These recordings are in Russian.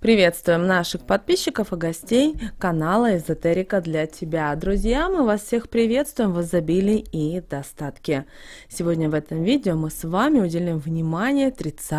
Приветствуем наших подписчиков и гостей канала «Эзотерика для тебя». Друзья, мы вас всех приветствуем в изобилии и достатке. Сегодня в этом видео мы с вами уделим внимание 30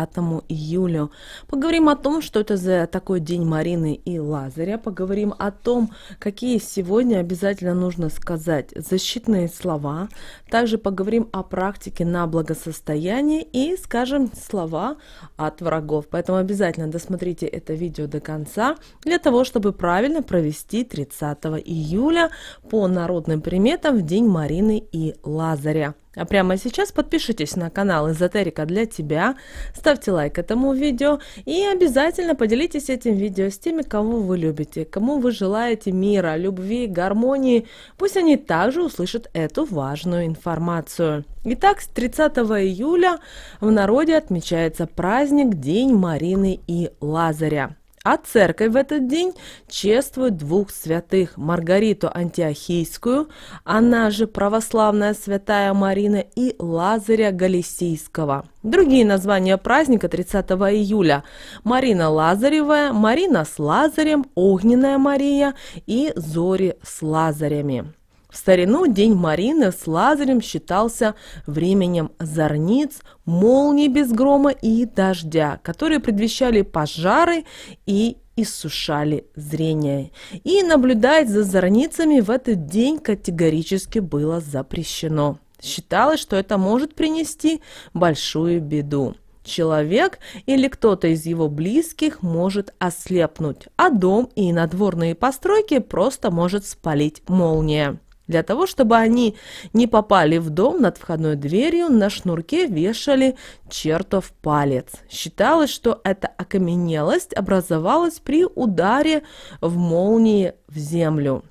июля. Поговорим о том, что это за такой день Марины и Лазаря. Поговорим о том, какие сегодня обязательно нужно сказать защитные слова. Также поговорим о практике на благосостояние и скажем слова от врагов. Поэтому обязательно досмотрите это видео видео до конца для того, чтобы правильно провести 30 июля по народным приметам в День Марины и Лазаря. А прямо сейчас подпишитесь на канал Эзотерика для тебя, ставьте лайк этому видео и обязательно поделитесь этим видео с теми, кого вы любите, кому вы желаете мира, любви, гармонии. Пусть они также услышат эту важную информацию. Итак, с 30 июля в народе отмечается праздник День Марины и Лазаря. А церковь в этот день чествует двух святых – Маргариту Антиохийскую, она же православная святая Марина и Лазаря Галисийского. Другие названия праздника 30 июля – Марина Лазаревая, Марина с Лазарем, Огненная Мария и Зори с Лазарями. В старину День Марины с Лазарем считался временем зорниц, молний без грома и дождя, которые предвещали пожары и иссушали зрение. И наблюдать за зорницами в этот день категорически было запрещено. Считалось, что это может принести большую беду. Человек или кто-то из его близких может ослепнуть, а дом и надворные постройки просто может спалить молния. Для того, чтобы они не попали в дом, над входной дверью на шнурке вешали чертов палец. Считалось, что эта окаменелость образовалась при ударе в молнии в землю.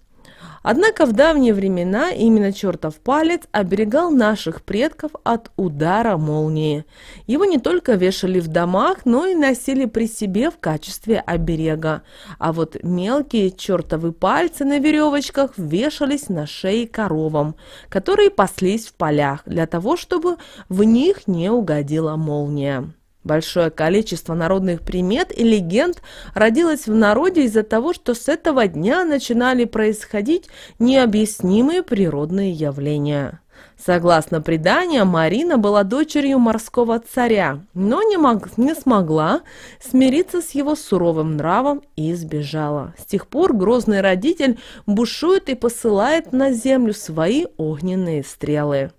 Однако в давние времена именно чертов палец оберегал наших предков от удара молнии. Его не только вешали в домах, но и носили при себе в качестве оберега. А вот мелкие чертовы пальцы на веревочках вешались на шее коровам, которые паслись в полях для того, чтобы в них не угодила молния. Большое количество народных примет и легенд родилось в народе из-за того, что с этого дня начинали происходить необъяснимые природные явления. Согласно преданию, Марина была дочерью морского царя, но не, мог, не смогла смириться с его суровым нравом и сбежала. С тех пор грозный родитель бушует и посылает на землю свои огненные стрелы.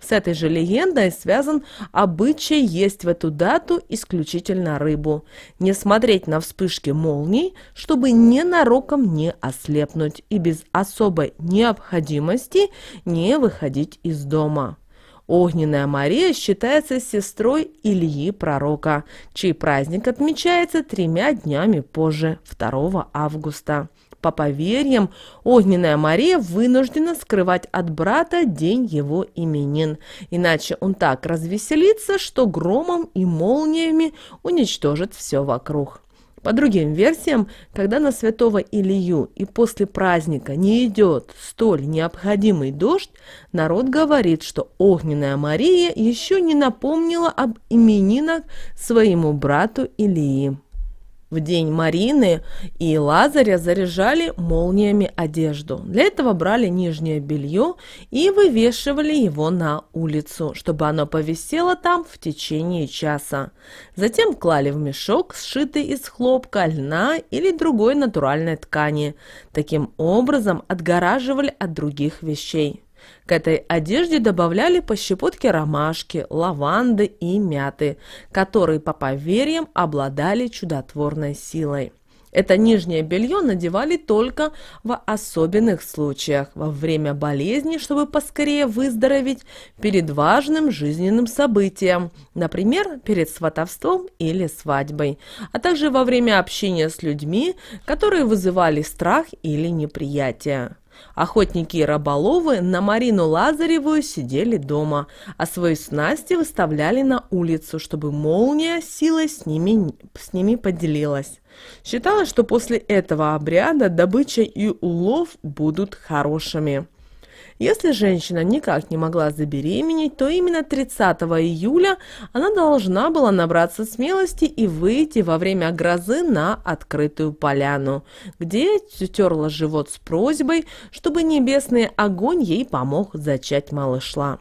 С этой же легендой связан обычай есть в эту дату исключительно рыбу, не смотреть на вспышки молний, чтобы ненароком не ослепнуть и без особой необходимости не выходить из дома. Огненная Мария считается сестрой Ильи Пророка, чей праздник отмечается тремя днями позже, 2 августа. По поверьям, огненная Мария вынуждена скрывать от брата день его именин, иначе он так развеселится, что громом и молниями уничтожит все вокруг. По другим версиям, когда на святого Илью и после праздника не идет столь необходимый дождь, народ говорит, что огненная Мария еще не напомнила об именинах своему брату Илии. В день Марины и Лазаря заряжали молниями одежду. Для этого брали нижнее белье и вывешивали его на улицу, чтобы оно повисело там в течение часа. Затем клали в мешок, сшитый из хлопка, льна или другой натуральной ткани. Таким образом отгораживали от других вещей. К этой одежде добавляли по щепотке ромашки, лаванды и мяты, которые, по поверьям, обладали чудотворной силой. Это нижнее белье надевали только в особенных случаях, во время болезни, чтобы поскорее выздороветь перед важным жизненным событием, например, перед сватовством или свадьбой, а также во время общения с людьми, которые вызывали страх или неприятие. Охотники и рыболовы на Марину Лазаревую сидели дома, а свои снасти выставляли на улицу, чтобы молния силой с ними, с ними поделилась. Считалось, что после этого обряда добыча и улов будут хорошими. Если женщина никак не могла забеременеть, то именно 30 июля она должна была набраться смелости и выйти во время грозы на открытую поляну, где терла живот с просьбой, чтобы небесный огонь ей помог зачать малышла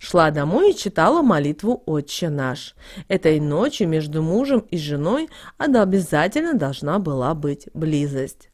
шла домой и читала молитву «Отче наш». Этой ночью между мужем и женой она обязательно должна была быть близость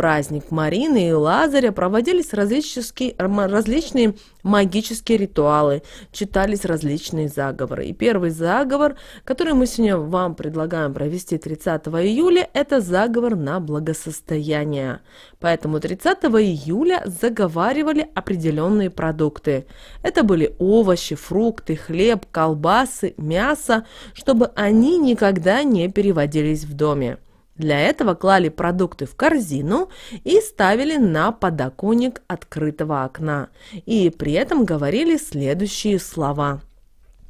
праздник Марины и Лазаря проводились различные, различные магические ритуалы, читались различные заговоры. И первый заговор, который мы сегодня вам предлагаем провести 30 июля, это заговор на благосостояние. Поэтому 30 июля заговаривали определенные продукты. Это были овощи, фрукты, хлеб, колбасы, мясо, чтобы они никогда не переводились в доме. Для этого клали продукты в корзину и ставили на подоконник открытого окна. И при этом говорили следующие слова.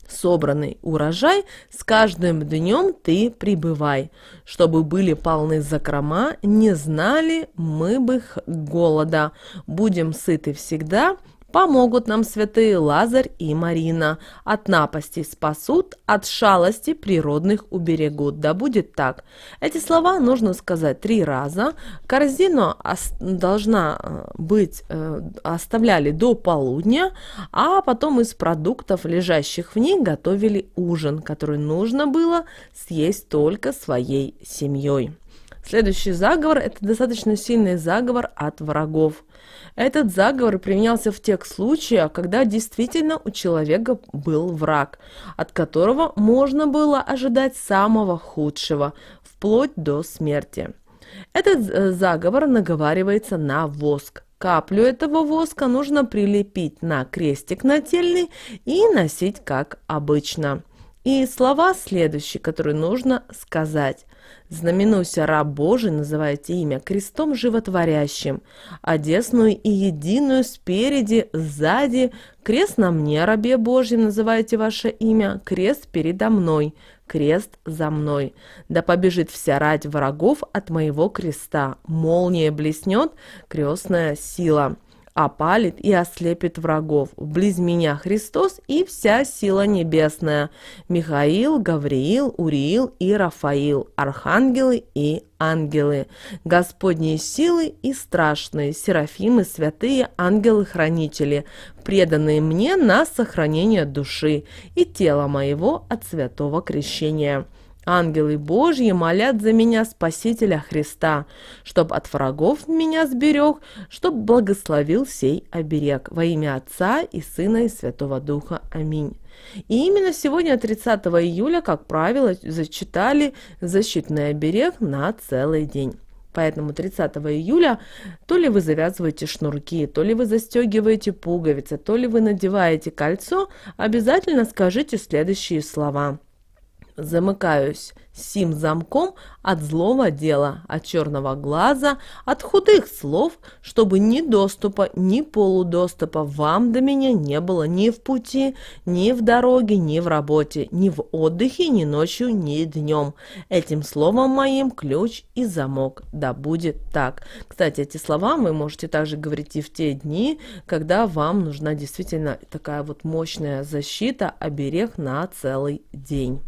Собранный урожай с каждым днем ты прибывай. Чтобы были полны закрома, не знали мы бы голода. Будем сыты всегда, Помогут нам святые Лазарь и Марина. От напастей спасут, от шалости природных уберегут. Да будет так. Эти слова нужно сказать три раза. Корзину должна э, быть, э, оставляли до полудня, а потом из продуктов, лежащих в ней, готовили ужин, который нужно было съесть только своей семьей. Следующий заговор – это достаточно сильный заговор от врагов. Этот заговор применялся в тех случаях, когда действительно у человека был враг, от которого можно было ожидать самого худшего, вплоть до смерти. Этот э, заговор наговаривается на воск. Каплю этого воска нужно прилепить на крестик нательный и носить как обычно. И слова следующие, которые нужно сказать. Знаменуйся раб Божий, называйте имя, крестом животворящим, Одесную и единую спереди, сзади, крест на мне, рабе Божьем, называйте ваше имя, крест передо мной, крест за мной. Да побежит вся рать врагов от моего креста, молния блеснет, крестная сила» опалит и ослепит врагов. Близ меня Христос и вся сила небесная. Михаил, Гавриил, Уриил и Рафаил, архангелы и ангелы, Господние силы и страшные, серафимы, святые ангелы-хранители, преданные мне на сохранение души и тела моего от святого крещения. Ангелы Божьи молят за меня Спасителя Христа, чтоб от врагов меня сберег, чтоб благословил сей оберег. Во имя Отца и Сына и Святого Духа. Аминь. И именно сегодня, 30 июля, как правило, зачитали защитный оберег на целый день. Поэтому 30 июля то ли вы завязываете шнурки, то ли вы застегиваете пуговицы, то ли вы надеваете кольцо, обязательно скажите следующие слова – Замыкаюсь сим замком от злого дела, от черного глаза, от худых слов, чтобы ни доступа, ни полудоступа вам до меня не было ни в пути, ни в дороге, ни в работе, ни в отдыхе, ни ночью, ни днем. Этим словом моим ключ и замок. Да будет так. Кстати, эти слова вы можете также говорить и в те дни, когда вам нужна действительно такая вот мощная защита, оберег на целый день.